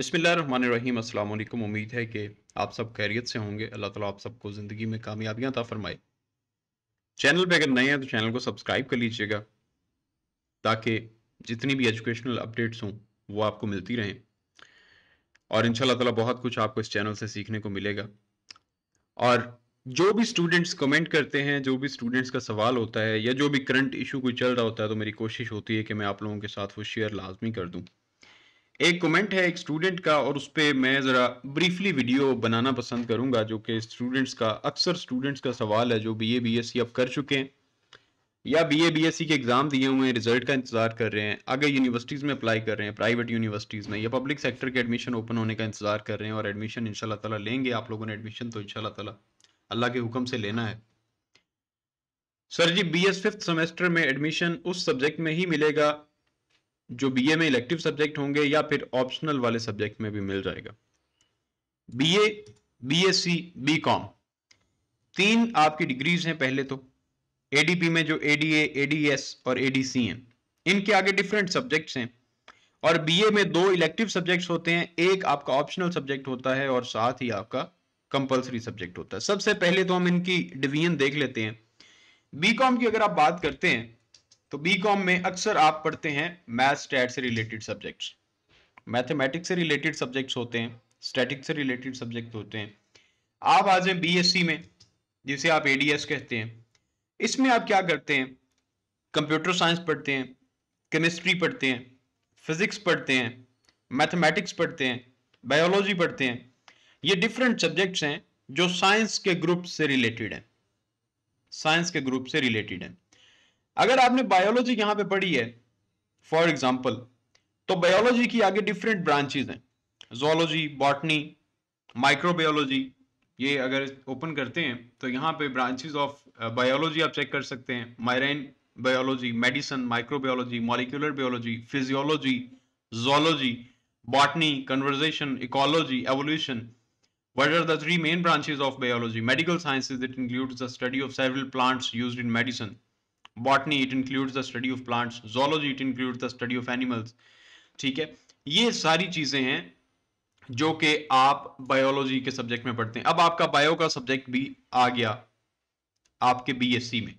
बिसमीम अल्लाम उम्मीद है कि आप सब खैरियत से होंगे अल्लाह ताला आप सबको ज़िंदगी में कामयाबियाँ था फरमाए चैनल पे अगर नए हैं तो चैनल को सब्सक्राइब कर लीजिएगा ताकि जितनी भी एजुकेशनल अपडेट्स हों वो आपको मिलती रहें और इन ताला बहुत कुछ आपको इस चैनल से सीखने को मिलेगा और जो भी स्टूडेंट्स कमेंट करते हैं जो भी स्टूडेंट्स का सवाल होता है या जो भी करंट इशू कोई चल रहा होता है तो मेरी कोशिश होती है कि मैं आप लोगों के साथ वो शेयर लाजमी कर दूँ एक कमेंट है एक स्टूडेंट का और उस पर मैं ज़रा ब्रीफली वीडियो बनाना पसंद करूंगा जो कि स्टूडेंट्स का अक्सर स्टूडेंट्स का सवाल है जो B A B S C अब कर चुके हैं या B A B S C के एग्ज़ाम दिए हुए हैं रिजल्ट का इंतज़ार कर रहे हैं आगे यूनिवर्सिटीज़ में अप्लाई कर रहे हैं प्राइवेट यूनिवर्सिटीज़ में या पब्लिक सेक्टर के एडमिशन ओपन होने का इंतज़ार कर रहे हैं और एडमिशन इन ताला लेंगे आप लोगों ने एडमिशन तो इन ताला अल्लाह के हुक्म से लेना है sir ji B S fifth semester में एडमिशन उस सब्जेक्ट में ही मिलेगा जो बीए में इलेक्टिव सब्जेक्ट होंगे या फिर ऑप्शनल वाले सब्जेक्ट में भी मिल जाएगा बीए बीएससी बीकॉम तीन आपकी डिग्रीज हैं पहले तो एडीपी में जो एडीए एडीएस और एडीसी हैं इनके आगे डिफरेंट सब्जेक्ट्स हैं और बीए में दो इलेक्टिव सब्जेक्ट्स होते हैं एक आपका ऑप्शनल सब्जेक्ट होता है और साथ ही आपका कंपलसरी सब्जेक्ट होता है सबसे पहले तो हम इनकी डिवीजन देख लेते हैं बीकॉम की अगर आप बात करते हैं तो बी कॉम में अक्सर आप पढ़ते हैं मैथ स्टैट से रिलेटेड सब्जेक्ट्स मैथमेटिक्स से रिलेटेड सब्जेक्ट्स होते हैं स्टैटिक्स से रिलेटेड सब्जेक्ट होते हैं आप आ जाए बी में जिसे आप ए कहते हैं इसमें आप क्या करते हैं कंप्यूटर साइंस पढ़ते हैं केमिस्ट्री पढ़ते हैं फिजिक्स पढ़ते हैं मैथमेटिक्स पढ़ते हैं बायोलॉजी पढ़ते हैं ये डिफरेंट सब्जेक्ट्स हैं जो साइंस के ग्रुप से रिलेटेड हैं साइंस के ग्रुप से रिलेटेड हैं अगर आपने बायोलॉजी यहां पे पढ़ी है फॉर एग्जाम्पल तो बायोलॉजी की आगे डिफरेंट ब्रांचेज हैं जोलॉजी बॉटनी माइक्रोबायोलॉजी ये अगर ओपन करते हैं तो यहाँ पे ब्रांचेज ऑफ बायोलॉजी आप चेक कर सकते हैं marine biology medicine microbiology molecular biology physiology zoology botany conservation ecology evolution what are three main branches of biology medical science sciences it includes the study of several plants use in medicine. Botany it includes the study of plants zoology it includes the study of animals ठीक है ये सारी चीज़ें हैं जो कि आप biology के सब्जेक्ट में पढ़ते हैं अब आपका बायो का सब्जेक्ट भी आ गया आपके बीएससी में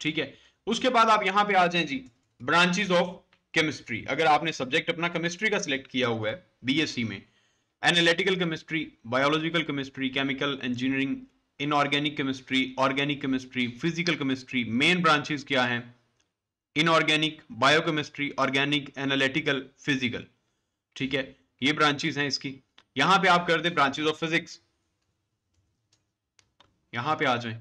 ठीक है उसके बाद आप यहां पे आ जाए जी ब्रांचेज ऑफ केमिस्ट्री अगर आपने सब्जेक्ट अपना केमिस्ट्री का सिलेक्ट किया हुआ है बीएससी में analytical chemistry biological chemistry chemical engineering inorganic chemistry organic chemistry physical chemistry main branches क्या हैं inorganic biochemistry organic analytical physical ठीक है ये ब्रांचेस हैं इसकी यहां पे आप कर दें ब्रांचेस ऑफ फिजिक्स यहां पे आ जाए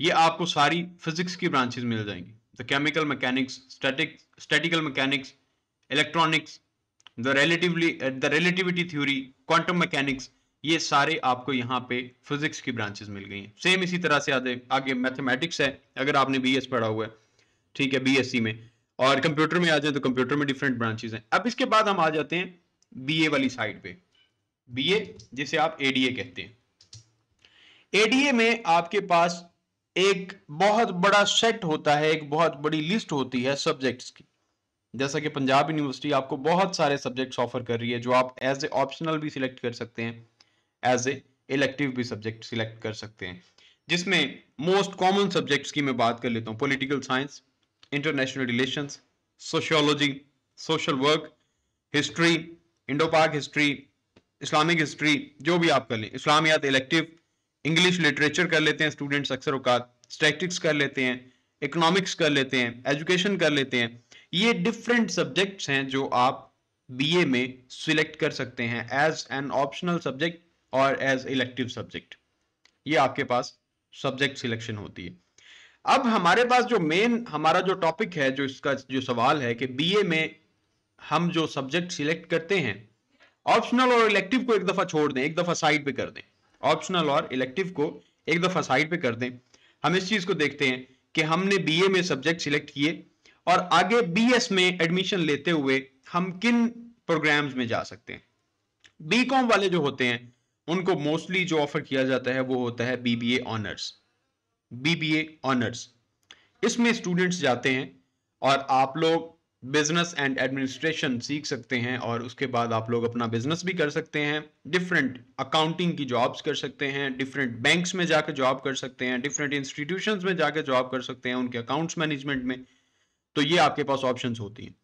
ये आपको सारी फिजिक्स की ब्रांचेस मिल जाएंगी the chemical mechanics static statical mechanics electronics the relatively the relativity theory quantum mechanics ये सारे आपको यहाँ पे फिजिक्स की ब्रांचेस मिल गई हैं सेम इसी तरह से आगे आगे मैथमेटिक्स है अगर आपने बी पढ़ा हुआ है ठीक है बी में और कंप्यूटर में आ जाए तो कंप्यूटर में डिफरेंट ब्रांचेज हैं अब इसके बाद हम आ जाते हैं बी वाली साइड पे बी जिसे आप ए कहते हैं एडीए में आपके पास एक बहुत बड़ा सेट होता है एक बहुत बड़ी लिस्ट होती है सब्जेक्ट्स की जैसा कि पंजाब यूनिवर्सिटी आपको बहुत सारे सब्जेक्ट्स ऑफर कर रही है जो आप एज ए ऑप्शनल भी सिलेक्ट कर सकते हैं एज ए इलेक्टिव भी सब्जेक्ट सिलेक्ट कर सकते हैं जिसमें मोस्ट कॉमन सब्जेक्ट्स की मैं बात कर लेता हूँ political science international relations sociology social work history Indo Pak history Islamic history जो भी आप कर लें इस्लामियात इलेक्टिव इंग्लिश लिटरेचर कर लेते हैं स्टूडेंट्स अक्सर अवकात स्टैटिक्स कर लेते हैं इकोनॉमिक्स कर लेते हैं एजुकेशन कर लेते हैं ये डिफरेंट सब्जेक्ट्स हैं जो आप बीए में सिलेक्ट कर सकते हैं एज एन ऑप्शनल सब्जेक्ट और एज इलेक्टिव सब्जेक्ट ये आपके पास सब्जेक्ट सिलेक्शन होती है अब हमारे पास जो मेन हमारा जो टॉपिक है जो इसका जो सवाल है कि बी में हम जो सब्जेक्ट सिलेक्ट करते हैं ऑप्शनल और इलेक्टिव को एक दफ़ा छोड़ दें एक दफ़ा साइड पे कर दें ऑप्शनल और इलेक्टिव को एक दफ़ा साइड पे कर दें हम इस चीज़ को देखते हैं कि हमने बीए में सब्जेक्ट सिलेक्ट किए और आगे बीएस में एडमिशन लेते हुए हम किन प्रोग्राम्स में जा सकते हैं बीकॉम वाले जो होते हैं उनको मोस्टली जो ऑफर किया जाता है वो होता है बीबीए ऑनर्स बीबीए ऑनर्स इसमें स्टूडेंट्स जाते हैं और आप लोग बिजनेस एंड एडमिनिस्ट्रेशन सीख सकते हैं और उसके बाद आप लोग अपना बिजनेस भी कर सकते हैं डिफरेंट अकाउंटिंग की जॉब्स कर सकते हैं डिफरेंट बैंक्स में जाकर जॉब कर सकते हैं डिफरेंट इंस्टीट्यूशंस में जाकर जॉब कर सकते हैं उनके अकाउंट्स मैनेजमेंट में तो ये आपके पास ऑप्शंस होती हैं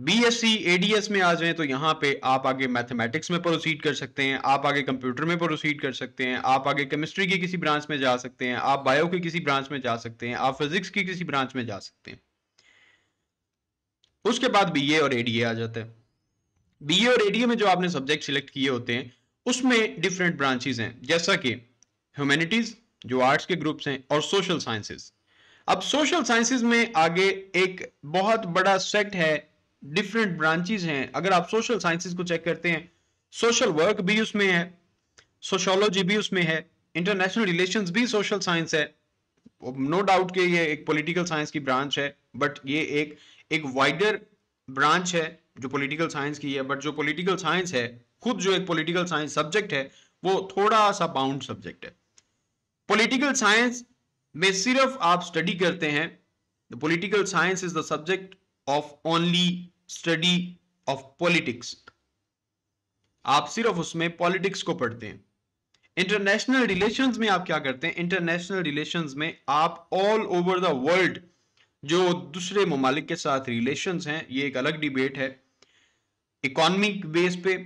बीएससी एडीएस में आ जाएं तो यहाँ पे आप आगे मैथमेटिक्स में प्रोसीड कर सकते हैं आप आगे कंप्यूटर में प्रोसीड कर सकते हैं आप आगे केमिस्ट्री की किसी ब्रांच में जा सकते हैं आप बायो की किसी ब्रांच में जा सकते हैं आप फिजिक्स की किसी ब्रांच में जा सकते हैं उसके बाद बीए और एडीए आ जाता है बीए और एडीए में जो आपने सब्जेक्ट सिलेक्ट किए होते हैं उसमें डिफरेंट ब्रांचेज हैं जैसा कि ह्यूमैनिटीज जो आर्ट्स के ग्रुप्स हैं और सोशल साइंसेज अब सोशल साइंसेज में आगे एक बहुत बड़ा सेट है डिफरेंट ब्रांचेज हैं अगर आप सोशल साइंसिस को चेक करते हैं सोशल वर्क भी उसमें है सोशोलॉजी भी उसमें है इंटरनेशनल रिलेशंस भी सोशल साइंस है नो डाउट के ये एक पॉलिटिकल साइंस की ब्रांच है बट ये एक एक वाइडर ब्रांच है जो पॉलिटिकल साइंस की है बट जो पॉलिटिकल साइंस है खुद जो एक पॉलिटिकल साइंस सब्जेक्ट है वो थोड़ा सा बाउंड सब्जेक्ट है पॉलिटिकल साइंस में सिर्फ आप स्टडी करते हैं political science is the subject of only study of politics आप सिर्फ उसमें पॉलिटिक्स को पढ़ते हैं इंटरनेशनल रिलेशंस में आप क्या करते हैं इंटरनेशनल रिलेशंस में आप ऑल ओवर द वर्ल्ड जो दूसरे ममालिक के साथ रिलेशंस हैं ये एक अलग डिबेट है इकोनॉमिक बेस पे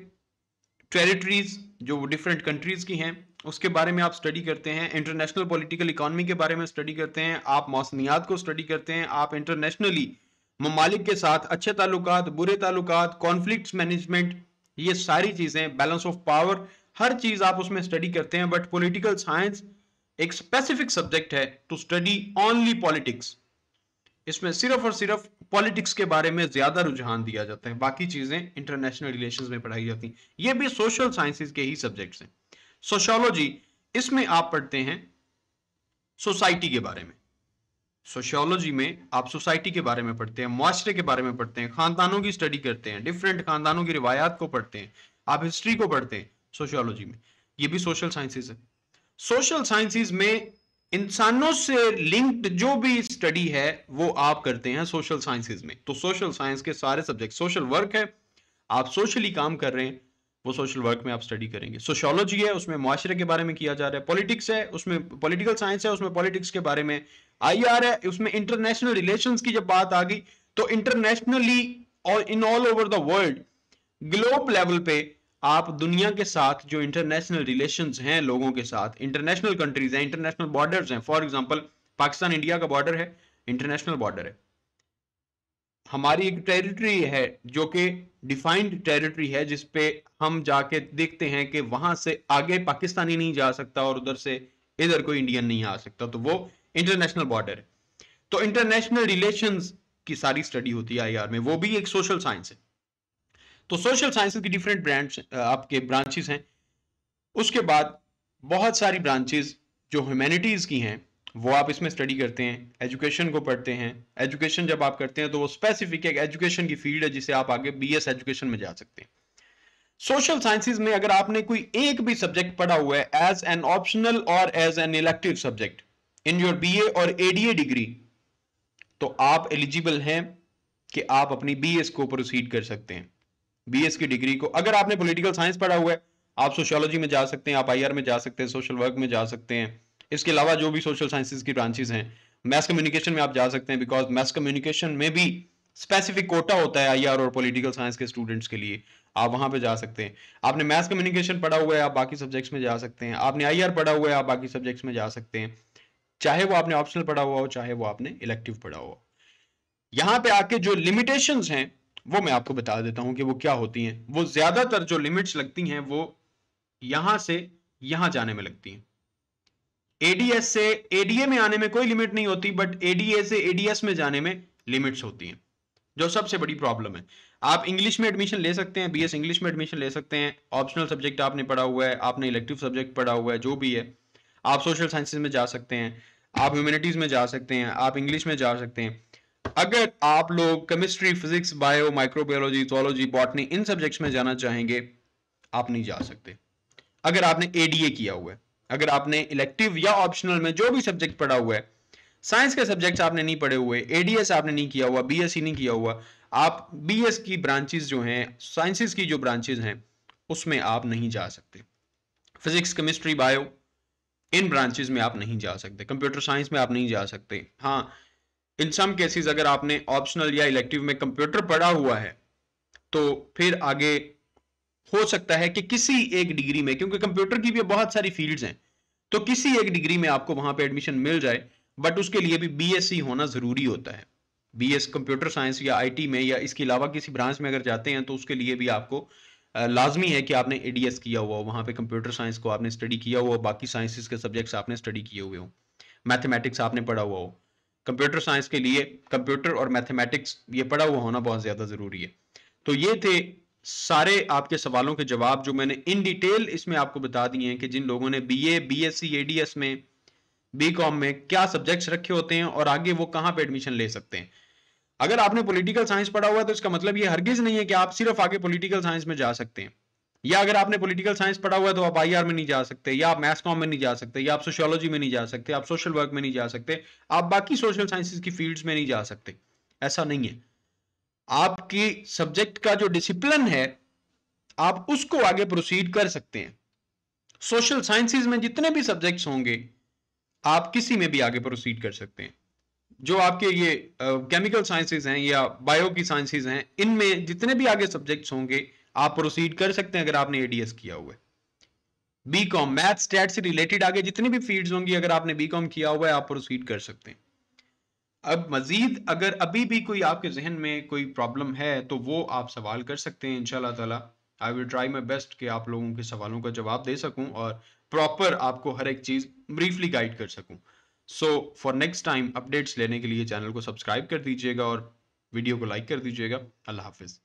टेरिटरीज जो डिफरेंट कंट्रीज की हैं उसके बारे में आप स्टडी करते हैं इंटरनेशनल पॉलिटिकल इकोनॉमी के बारे में स्टडी करते हैं आप मौसमियात को स्टडी करते हैं आप इंटरनेशनली ममालिक के साथ अच्छे तल्लु बुरे ताल्लुक कॉन्फ्लिक्ट मैनेजमेंट ये सारी चीज़ें बैलेंस ऑफ पावर हर चीज़ आप उसमें स्टडी करते हैं बट पॉलिटिकल साइंस एक स्पेसिफिक सब्जेक्ट है टू स्टडी ओनली पॉलिटिक्स इसमें सिर्फ और सिर्फ पॉलिटिक्स के बारे में ज़्यादा रुझान दिया जाता है बाकी चीज़ें इंटरनेशनल रिलेशन में पढ़ाई जाती हैं ये भी सोशल साइंसिस के ही सब्जेक्ट हैं सोशोलॉजी इसमें आप पढ़ते हैं सोसाइटी के बारे में सोशियोलॉजी में आप सोसाइटी के बारे में पढ़ते हैं मुआरे के बारे में पढ़ते हैं खानदानों की स्टडी करते हैं डिफरेंट खानदानों की रिवायात को पढ़ते हैं आप हिस्ट्री को पढ़ते हैं सोशियोलॉजी में ये भी सोशल साइंसेज है सोशल साइंसेज में इंसानों से लिंक्ड जो भी स्टडी है वो आप करते हैं सोशल साइंसेज में तो सोशल साइंस के सारे सब्जेक्ट सोशल वर्क है आप सोशली काम कर रहे हैं वो सोशल वर्क में आप स्टडी करेंगे सोशोलॉजी है उसमें माशरे के बारे में किया जा रहा है पॉलिटिक्स है उसमें पॉलिटिकल साइंस है उसमें पॉलिटिक्स के बारे में आई आर है उसमें इंटरनेशनल रिलेशन की जब बात आ गई तो इंटरनेशनली और in all over the world globe level पे आप दुनिया के साथ जो इंटरनेशनल रिलेशन हैं लोगों के साथ इंटरनेशनल कंट्रीज हैं इंटरनेशनल बॉर्डर्स हैं फॉर एग्जाम्पल पाकिस्तान इंडिया का बॉर्डर है इंटरनेशनल बॉर्डर है हमारी एक टेरिटरी है जो कि डिफाइंड टेरिटरी है जिस पे हम जाके देखते हैं कि वहां से आगे पाकिस्तानी नहीं जा सकता और उधर से इधर कोई इंडियन नहीं आ सकता तो वो इंटरनेशनल बॉर्डर है तो इंटरनेशनल रिलेशंस की सारी स्टडी होती है आईआर में वो भी एक सोशल साइंस है तो सोशल साइंस की डिफरेंट ब्रांच आपके ब्रांचेस हैं उसके बाद बहुत सारी ब्रांचेस जो ह्यूमैनिटीज़ की हैं वो आप इसमें स्टडी करते हैं एजुकेशन को पढ़ते हैं एजुकेशन जब आप करते हैं तो वो स्पेसिफिक एक एजुकेशन की फील्ड है जिसे आप आगे बी एजुकेशन में जा सकते हैं सोशल साइंसेज में अगर आपने कोई एक भी सब्जेक्ट पढ़ा हुआ है एज एन ऑप्शनल और as an elective subject in your B और एडीए डिग्री तो आप एलिजिबल हैं कि आप अपनी बी को प्रोसीड कर सकते हैं बी की डिग्री को अगर आपने पोलिटिकल साइंस पढ़ा हुआ है आप सोशोलॉजी में जा सकते हैं आप आई में जा सकते हैं सोशल वर्क में जा सकते हैं इसके अलावा जो भी सोशल साइंसिस की ब्रांचेज हैं मैस कम्युनिकेशन में आप जा सकते हैं बिकॉज मैस कम्युनिकेशन में भी स्पेसिफिक कोटा होता है आई और पॉलिटिकल साइंस के स्टूडेंट्स के लिए आप वहां पे जा सकते हैं आपने मैथ्स कम्युनिकेशन पढ़ा हुआ है आप बाकी सब्जेक्ट्स में जा सकते हैं आपने आई पढ़ा हुआ है आप बाकी सब्जेक्ट्स में जा सकते हैं चाहे वो आपने ऑप्शनल पढ़ा हुआ हो चाहे वो आपने इलेक्टिव पढ़ा हुआ यहाँ पे आके जो लिमिटेशन हैं वो मैं आपको बता देता हूँ कि वो क्या होती हैं वो ज़्यादातर जो लिमिट्स लगती हैं वो यहां से यहां जाने में लगती हैं एडीएस से एडीए में आने में कोई लिमिट नहीं होती बट एडीए से एडीएस में जाने में लिमिट्स होती हैं जो सबसे बड़ी प्रॉब्लम है आप इंग्लिश में एडमिशन ले सकते हैं बीएस इंग्लिश में एडमिशन ले सकते हैं ऑप्शनल सब्जेक्ट आपने पढ़ा हुआ है आपने इलेक्टिव सब्जेक्ट पढ़ा हुआ है जो भी है आप सोशल साइंसेज में जा सकते हैं आप ह्यूमिनिटीज में जा सकते हैं आप इंग्लिश में जा सकते हैं अगर आप लोग chemistry physics bio microbiology zoology botany इन सब्जेक्ट्स में जाना चाहेंगे आप नहीं जा सकते अगर आपने एडीए किया हुआ है अगर आपने इलेक्टिव या ऑप्शनल में जो भी सब्जेक्ट पढ़ा हुआ है साइंस के सब्जेक्ट्स आपने नहीं पढ़े हुए एडीएस आपने नहीं किया हुआ बीएससी नहीं किया हुआ आप बीएस की ब्रांचेस जो हैं साइंसेस की जो ब्रांचेज हैं उसमें आप नहीं जा सकते फिजिक्स केमिस्ट्री बायो इन ब्रांचेज में आप नहीं जा सकते कंप्यूटर साइंस में आप नहीं जा सकते हाँ इन सम केसेस अगर आपने ऑप्शनल या इलेक्टिव में कंप्यूटर पढ़ा हुआ है तो फिर आगे हो सकता है कि किसी एक डिग्री में क्योंकि कंप्यूटर की भी बहुत सारी फील्ड्स हैं तो किसी एक डिग्री में आपको वहां पे एडमिशन मिल जाए बट उसके लिए भी बीएससी होना ज़रूरी होता है बीएस कंप्यूटर साइंस या आईटी में या इसके अलावा किसी ब्रांच में अगर जाते हैं तो उसके लिए भी आपको लाजमी है कि आपने एडीएस किया हुआ वहां पर कंप्यूटर साइंस को आपने स्टडी किया हुआ बाकी साइंसिस के सब्जेक्ट्स आपने स्टडी किए हुए हो मैथमेटिक्स आपने पढ़ा हुआ हो कंप्यूटर साइंस के लिए कंप्यूटर और मैथमेटिक्स ये पढ़ा हुआ होना बहुत ज़्यादा ज़रूरी है तो ये थे सारे आपके सवालों के जवाब जो मैंने इन डिटेल इसमें आपको बता दिए हैं कि जिन लोगों ने B A B S C में बी कॉम में क्या सब्जेक्ट्स रखे होते हैं और आगे वो कहां पे एडमिशन ले सकते हैं अगर आपने पॉलिटिकल साइंस पढ़ा हुआ है तो इसका मतलब ये हरगिज नहीं है कि आप सिर्फ आगे पोलिटिकल साइंस में जा सकते हैं या अगर आपने पोलिटिकल साइंस पढ़ा हुआ है तो आप आई में नहीं जा सकते या आप मैथ्स कॉम में नहीं जा सकते या आप सोशोलॉजी में नहीं जा सकते आप सोशल वर्क में नहीं जा सकते आप बाकी सोशल साइंस की फील्ड में नहीं जा सकते ऐसा नहीं है आपकी सब्जेक्ट का जो डिसिप्लिन है आप उसको आगे प्रोसीड कर सकते हैं सोशल साइंसेज में जितने भी सब्जेक्ट्स होंगे आप किसी में भी आगे प्रोसीड कर सकते हैं जो आपके ये केमिकल साइंसेज हैं या बायो की साइंसेज हैं इनमें जितने भी आगे सब्जेक्ट्स होंगे आप प्रोसीड कर सकते हैं अगर आपने एडीएस किया हुआ है बी कॉम मैथ स्टैट से रिलेटेड आगे जितनी भी फील्ड्स होंगी अगर आपने बी कॉम किया हुआ है आप प्रोसीड कर सकते हैं अब मज़ीद अगर अभी भी कोई आपके जहन में कोई प्रॉब्लम है तो वो आप सवाल कर सकते हैं इन तला I will try my best कि आप लोगों के सवालों का जवाब दे सकूं और प्रॉपर आपको हर एक चीज़ ब्रीफली गाइड कर सकूं so for next time updates लेने के लिए चैनल को सब्सक्राइब कर दीजिएगा और वीडियो को लाइक कर दीजिएगा अल्लाह हाफिज़